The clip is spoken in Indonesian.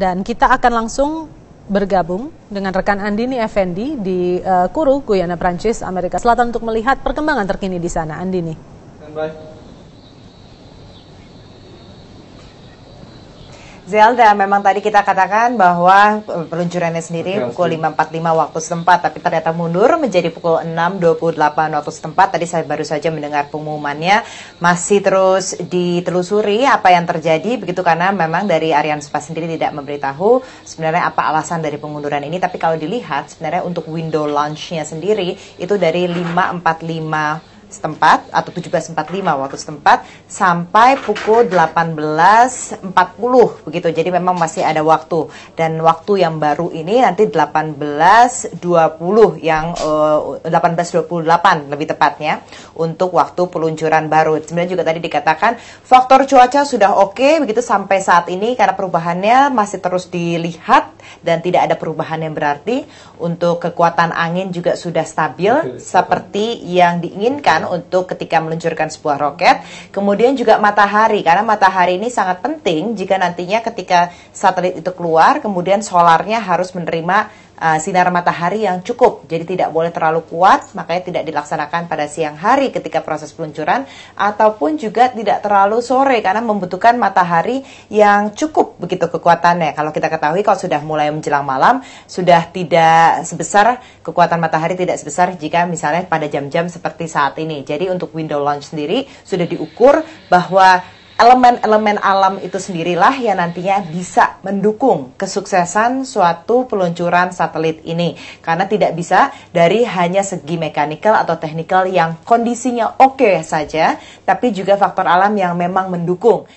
Dan kita akan langsung bergabung dengan rekan Andini Effendi di uh, Kuru, Guyana, Prancis, Amerika Selatan untuk melihat perkembangan terkini di sana. Andini. Standby. Zelda, memang tadi kita katakan bahwa eh, peluncurannya sendiri Oke, pukul 5.45 waktu setempat, tapi ternyata mundur menjadi pukul 6.28 waktu setempat. Tadi saya baru saja mendengar pengumumannya, masih terus ditelusuri apa yang terjadi, begitu karena memang dari Arian Spa sendiri tidak memberitahu sebenarnya apa alasan dari pengunduran ini. Tapi kalau dilihat, sebenarnya untuk window launch-nya sendiri itu dari 5.45 setempat atau 17.45 waktu setempat sampai pukul 18.40 begitu. Jadi memang masih ada waktu dan waktu yang baru ini nanti 18.20 yang eh, uh, 18.28 lebih tepatnya untuk waktu peluncuran baru. Sebenarnya juga tadi dikatakan faktor cuaca sudah oke okay, begitu sampai saat ini karena perubahannya masih terus dilihat dan tidak ada perubahan yang berarti untuk kekuatan angin juga sudah stabil seperti yang diinginkan untuk ketika meluncurkan sebuah roket. Kemudian juga matahari karena matahari ini sangat penting jika nantinya ketika satelit itu keluar kemudian solarnya harus menerima Uh, sinar matahari yang cukup. Jadi tidak boleh terlalu kuat, makanya tidak dilaksanakan pada siang hari ketika proses peluncuran ataupun juga tidak terlalu sore karena membutuhkan matahari yang cukup begitu kekuatannya. Kalau kita ketahui kalau sudah mulai menjelang malam sudah tidak sebesar kekuatan matahari tidak sebesar jika misalnya pada jam-jam seperti saat ini. Jadi untuk window launch sendiri sudah diukur bahwa elemen-elemen alam itu sendirilah yang nantinya bisa mendukung kesuksesan suatu peluncuran satelit ini karena tidak bisa dari hanya segi mekanikal atau teknikal yang kondisinya oke okay saja tapi juga faktor alam yang memang mendukung